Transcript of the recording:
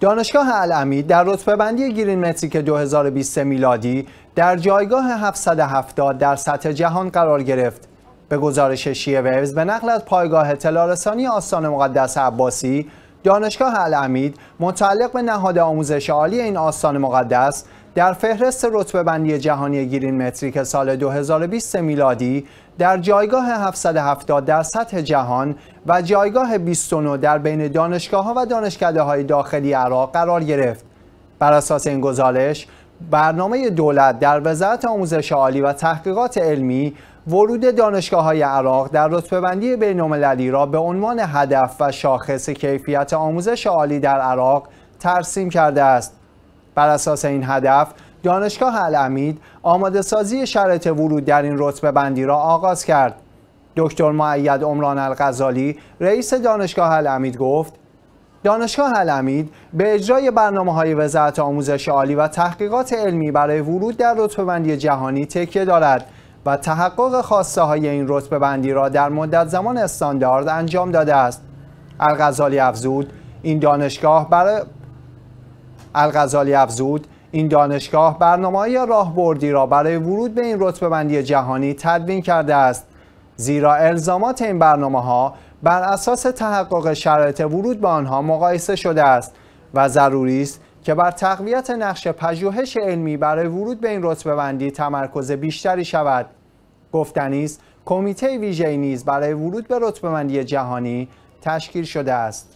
دانشگاه علمی در رتبه بندی گرین متریک 2023 میلادی در جایگاه 770 در سطح جهان قرار گرفت. به گزارش شیه ویوز به نقل از پایگاه تلارسانی آستان مقدس عباسی دانشگاه العمید متعلق به نهاد آموزش عالی این آستان مقدس در فهرست رتبه بندی جهانی گرین متریک سال 2020 میلادی در جایگاه 770 در سطح جهان و جایگاه 29 در بین دانشگاه ها و دانشکده های داخلی عراق قرار گرفت. بر اساس این گزارش، برنامه دولت در وزارت آموزش عالی و تحقیقات علمی ورود دانشگاه های عراق در رتبه‌بندی بین‌المللی را به عنوان هدف و شاخص کیفیت آموزش عالی در عراق ترسیم کرده است. بر اساس این هدف دانشگاه علمید آماده سازی شرط ورود در این رتبه بندی را آغاز کرد. دکتر معید عمران الغزالی رئیس دانشگاه العمید گفت دانشگاه العمید به اجرای برنامه های وزارت آموزش عالی و تحقیقات علمی برای ورود در رتبه بندی جهانی تکیه دارد و تحقق خواسته های این رتبه بندی را در مدت زمان استاندارد انجام داده است. الغزالی افزود این دانشگاه برای الغزالی افزود این دانشگاه برنامه راهبردی را برای ورود به این رتبه بندی جهانی تدوین کرده است زیرا الزامات این برنامه ها بر اساس تحقق شرایط ورود به آنها مقایسه شده است و ضروری است که بر تقویت نقش پژوهش علمی برای ورود به این رتبه تمرکز بیشتری شود گفتنی است کمیته ویژه‌ای نیز برای ورود به رتبه بندی جهانی تشکیل شده است